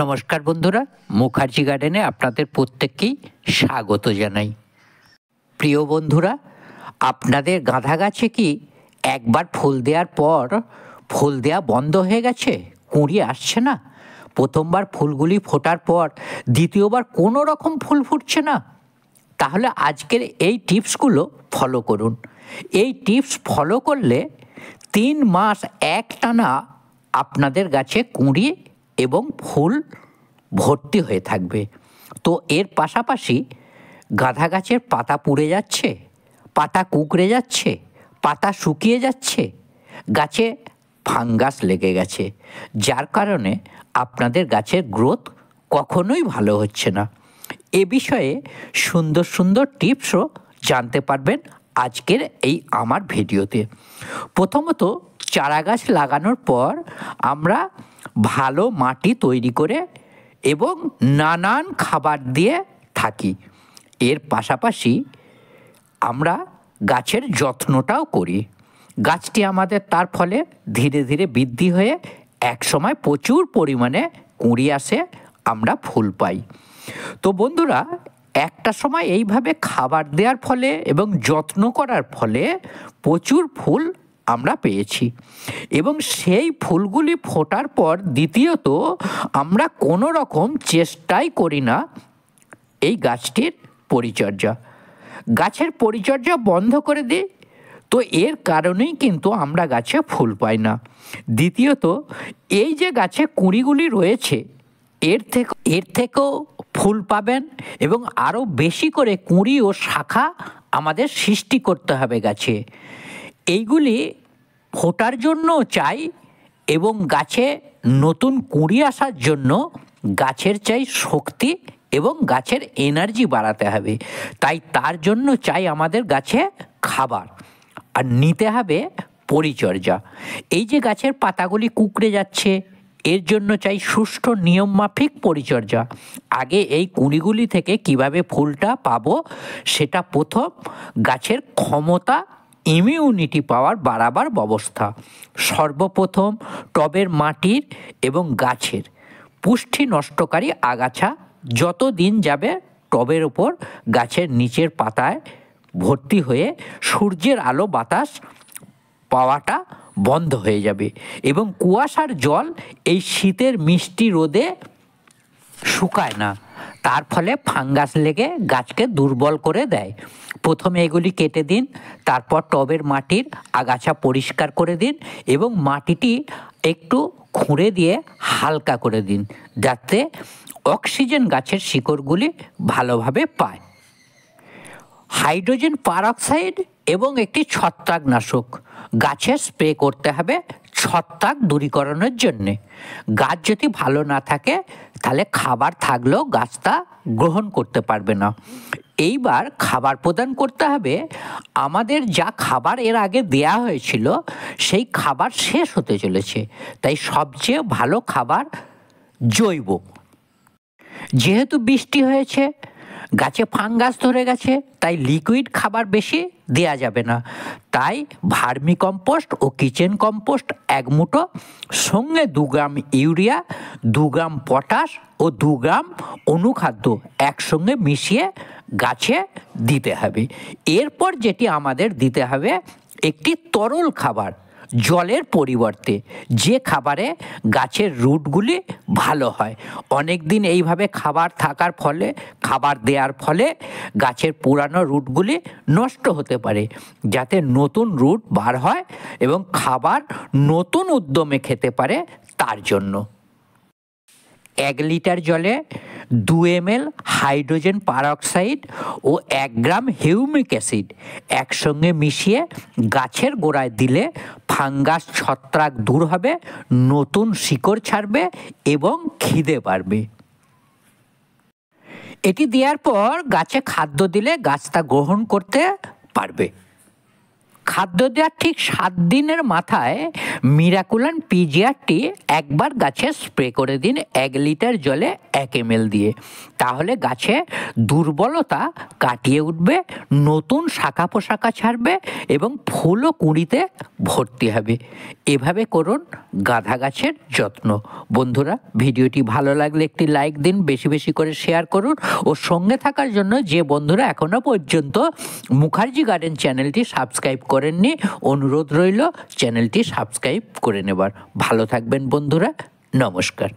নমস্কার বন্ধুরা মুখার্জি গার্ডেনে আপনাদের প্রত্যেককেই স্বাগত জানাই প্রিয় বন্ধুরা আপনাদের গাঁধা গাছে কি একবার ফুল দেওয়ার পর ফুল দেওয়া বন্ধ হয়ে গেছে কুঁড়ি আসছে না প্রথমবার ফুলগুলি ফোটার পর দ্বিতীয়বার কোনো রকম ফুল ফুটছে না তাহলে আজকের এই টিপসগুলো ফলো করুন এই টিপস ফলো করলে তিন মাস এক টানা আপনাদের গাছে কুঁড়ি এবং ফুল ভর্তি হয়ে থাকবে তো এর পাশাপাশি গাঁদা গাছের পাতা পুড়ে যাচ্ছে পাতা কুকড়ে যাচ্ছে পাতা শুকিয়ে যাচ্ছে গাছে ফাঙ্গাস লেগে গেছে যার কারণে আপনাদের গাছের গ্রোথ কখনোই ভালো হচ্ছে না এ বিষয়ে সুন্দর সুন্দর টিপসও জানতে পারবেন আজকের এই আমার ভিডিওতে প্রথমত চারা গাছ লাগানোর পর আমরা ভালো মাটি তৈরি করে এবং নানান খাবার দিয়ে থাকি এর পাশাপাশি আমরা গাছের যত্নটাও করি গাছটি আমাদের তার ফলে ধীরে ধীরে বৃদ্ধি হয়ে একসময় প্রচুর পরিমাণে কুঁড়ি আসে আমরা ফুল পাই তো বন্ধুরা একটা সময় এইভাবে খাবার দেওয়ার ফলে এবং যত্ন করার ফলে প্রচুর ফুল আমরা পেয়েছি এবং সেই ফুলগুলি ফোটার পর দ্বিতীয়ত আমরা কোনো রকম চেষ্টাই করি না এই গাছটির পরিচর্যা গাছের পরিচর্যা বন্ধ করে দিই তো এর কারণেই কিন্তু আমরা গাছে ফুল পাই না দ্বিতীয়ত এই যে গাছে কুঁড়িগুলি রয়েছে এর থেকে এর থেকেও ফুল পাবেন এবং আরও বেশি করে কুঁড়ি ও শাখা আমাদের সৃষ্টি করতে হবে গাছে এইগুলি ফোটার জন্য চাই এবং গাছে নতুন কুঁড়ি আসার জন্য গাছের চাই শক্তি এবং গাছের এনার্জি বাড়াতে হবে তাই তার জন্য চাই আমাদের গাছে খাবার আর নিতে হবে পরিচর্যা এই যে গাছের পাতাগুলি কুকড়ে যাচ্ছে এর জন্য চাই সুষ্ঠু নিয়মমাফিক পরিচর্যা আগে এই কুঁড়িগুলি থেকে কিভাবে ফুলটা পাবো সেটা প্রথম গাছের ক্ষমতা ইমিউনিটি পাওয়ার বাড়াবার ব্যবস্থা সর্বপ্রথম টবের মাটির এবং গাছের পুষ্টি নষ্টকারী আগাছা যত দিন যাবে টবের ওপর গাছের নিচের পাতায় ভর্তি হয়ে সূর্যের আলো বাতাস পাওয়াটা বন্ধ হয়ে যাবে এবং কুয়াশার জল এই শীতের মিষ্টি রোদে শুকায় না তার ফলে ফাঙ্গাস লেগে গাছকে দুর্বল করে দেয় প্রথমে এগুলি কেটে দিন তারপর টবের মাটির আগাছা পরিষ্কার করে দিন এবং মাটিটি একটু খুঁড়ে দিয়ে হালকা করে দিন যাতে অক্সিজেন গাছের শিকড়গুলি ভালোভাবে পায় হাইড্রোজেন পারঅক্সাইড এবং একটি ছত্রাকনাশক গাছে স্প্রে করতে হবে ছত্রাক দূরীকরণের জন্যে গাছ যদি ভালো না থাকে তাহলে খাবার থাকলেও গাছটা গ্রহণ করতে পারবে না এইবার খাবার প্রদান করতে হবে আমাদের যা খাবার এর আগে দেয়া হয়েছিল সেই খাবার শেষ হতে চলেছে তাই সবচেয়ে ভালো খাবার জৈব যেহেতু বৃষ্টি হয়েছে গাছে ফাঙ্গাস ধরে গেছে তাই লিকুইড খাবার বেশি দেয়া যাবে না তাই ভার্মি কম্পোস্ট ও কিচেন কম্পোস্ট এক মুঠো সঙ্গে দু গ্রাম ইউরিয়া দু গ্রাম পটাশ ও দু গ্রাম অনুখাদ্য একসঙ্গে মিশিয়ে গাছে দিতে হবে এরপর যেটি আমাদের দিতে হবে একটি তরল খাবার জলের পরিবর্তে যে খাবারে গাছের রুটগুলি ভালো হয় অনেক দিন এইভাবে খাবার থাকার ফলে খাবার দেওয়ার ফলে গাছের পুরানো রুটগুলি নষ্ট হতে পারে যাতে নতুন রুট বার হয় এবং খাবার নতুন উদ্যমে খেতে পারে তার জন্য এক লিটার জলে দু এম এল হাইড্রোজেন পারঅক্সাইড ও এক গ্রাম হিউমিক অ্যাসিড একসঙ্গে মিশিয়ে গাছের গোড়ায় দিলে ফাঙ্গাস ছত্রাক দূর হবে নতুন শিকড় ছাড়বে এবং খিদে পারবে এটি দেওয়ার পর গাছে খাদ্য দিলে গাছ তা গ্রহণ করতে পারবে খাদ্য দেওয়ার ঠিক সাত দিনের মাথায় মিরাকুলান পিজিআরটি একবার গাছে স্প্রে করে দিন এক লিটার জলে এক এম দিয়ে তাহলে গাছে দুর্বলতা কাটিয়ে উঠবে নতুন শাখা পোশাকা ছাড়বে এবং ফুল ও কুঁড়িতে ভর্তি হবে এভাবে করুন গাধা গাছের যত্ন বন্ধুরা ভিডিওটি ভালো লাগলে একটি লাইক দিন বেশি বেশি করে শেয়ার করুন ও সঙ্গে থাকার জন্য যে বন্ধুরা এখনও পর্যন্ত মুখার্জি গার্ডেন চ্যানেলটি সাবস্ক্রাইব করেননি অনুরোধ রইল চ্যানেলটি সাবস্ক্রাইব সাবস্ক্রাইব করে নেবার ভালো থাকবেন বন্ধুরা নমস্কার